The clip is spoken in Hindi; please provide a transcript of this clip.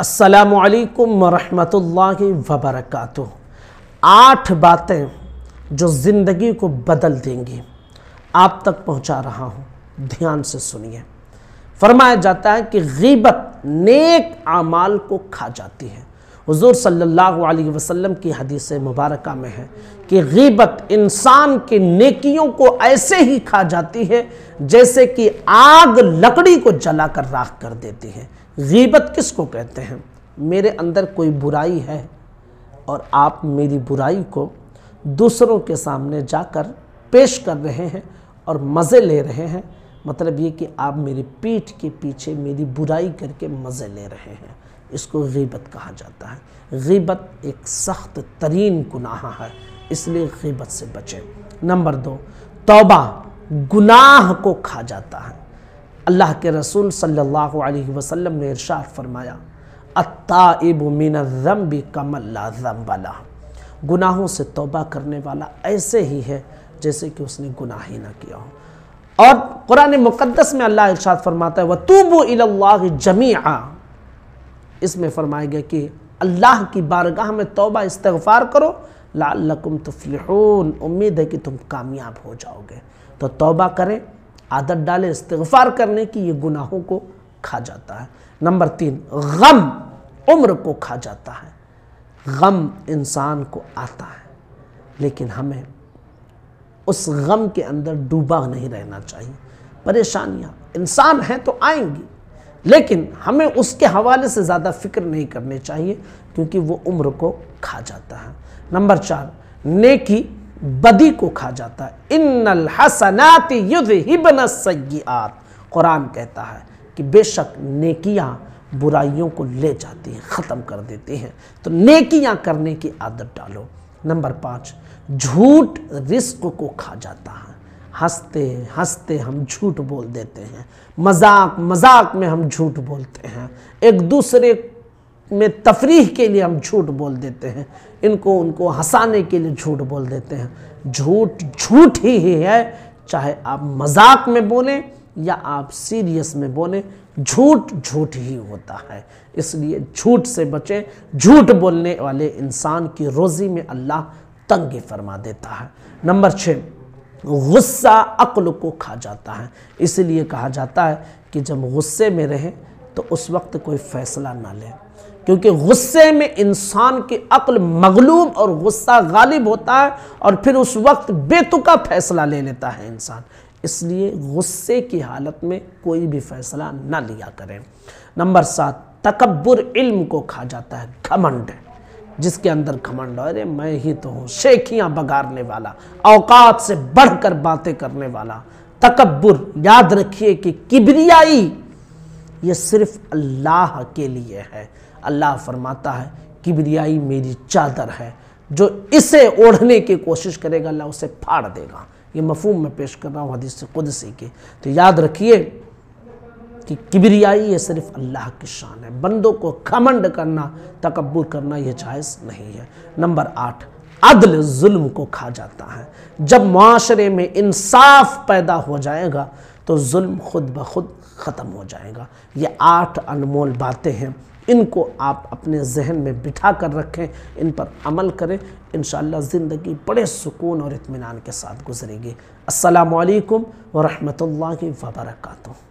असलकम वरहमतुल्लाह वबरक आठ बातें जो ज़िंदगी को बदल देंगी आप तक पहुंचा रहा हूं ध्यान से सुनिए फरमाया जाता है कि गीबत नेक आमाल को खा जाती है हुजूर सल्लल्लाहु अलैहि वसल्लम की हदीस मुबारक में है कि गीबत इंसान के नेकियों को ऐसे ही खा जाती है जैसे कि आग लकड़ी को जला कर राख कर देती है गीबत किस को कहते हैं मेरे अंदर कोई बुराई है और आप मेरी बुराई को दूसरों के सामने जाकर पेश कर रहे हैं और मज़े ले रहे हैं मतलब ये कि आप मेरी पीठ के पीछे मेरी बुराई करके मज़े ले रहे हैं इसको गीबत कहा जाता है गीबत एक सख्त तरीन गुनाह है इसलिए गीबत से बचें नंबर दो तौबा गुनाह को खा जाता है अल्लाह के रसूल सल्लल्लाहु अलैहि वसल्लम ने इरशाद फरमाया अताइब मिन जम्बला गुनाहों से तोबा करने वाला ऐसे ही है जैसे कि उसने गुनाह ही ना किया हो और कुरान मुक़दस में अल्लाह इरशाद फरमाता है वह तूबो जमी इसमें फरमाया गया कि अल्लाह की बारगाह में तोबा इस्तफ़ार करो लाकुम तफलहून उम्मीद है कि तुम कामयाब हो जाओगे तो तोबा करें आदत डाले इस्तफार करने की ये गुनाहों को खा जाता है नंबर तीन गम उम्र को खा जाता है गम इंसान को आता है लेकिन हमें उस गम के अंदर डूबा नहीं रहना चाहिए परेशानियाँ इंसान हैं तो आएंगी लेकिन हमें उसके हवाले से ज़्यादा फिक्र नहीं करनी चाहिए क्योंकि वो उम्र को खा जाता है नंबर चार नेकी बदी को खा जाता है इन युद्ध हिबन सयात कुरान कहता है कि बेशक नेकियां बुराइयों को ले जाती हैं ख़त्म कर देती हैं तो नेकियां करने की आदत डालो नंबर पाँच झूठ रिस्क को खा जाता है हंसते हंसते हम झूठ बोल देते हैं मजाक मजाक में हम झूठ बोलते हैं एक दूसरे में तफरीह के लिए हम झूठ बोल देते हैं इनको उनको हंसाने के लिए झूठ बोल देते हैं झूठ झूठ ही, ही है चाहे आप मजाक में बोलें या आप सीरियस में बोलें झूठ झूठ ही होता है इसलिए झूठ से बचें झूठ बोलने वाले इंसान की रोज़ी में अल्लाह तंगे फरमा देता है नंबर छः गुस्सा अक्ल को खा जाता है इसलिए कहा जाता है कि जब गुस्से में रहें तो उस वक्त कोई फ़ैसला ना लें क्योंकि गुस्से में इंसान की अक्ल मगलूब और गुस्सा गालिब होता है और फिर उस वक्त बेतुका फैसला ले लेता है इंसान इसलिए गुस्से की हालत में कोई भी फैसला ना लिया करें नंबर सात तकबर इल्म को खा जाता है घमंड जिसके अंदर घमंड अरे मैं ही तो हूँ शेखियाँ बगाड़ने वाला औकात से बढ़कर बातें करने वाला तकबर याद रखिए कि किबरियाई ये सिर्फ अल्लाह के लिए है अल्लाह फरमाता है किबरियाई मेरी चादर है जो इसे ओढ़ने की कोशिश करेगा अल्लाह उसे फाड़ देगा ये मफहम में पेश कर रहा हूँ हदीस खुदसी के तो याद रखिए कि किबरियाई ये सिर्फ अल्लाह की शान है बंदों को खमंड करना तकबूर करना यह जायज़ नहीं है नंबर आठ अदल जुल्म को खा जाता है जब माशरे में इंसाफ पैदा हो जाएगा तो जुल्म खुद ब खुद ख़त्म हो जाएगा ये आठ अनमोल बातें हैं इनको आप अपने जहन में बिठा कर रखें इन पर अमल करें इन ज़िंदगी बड़े सुकून और इतमान के साथ गुजरेगी असलकम वरहमल वर्का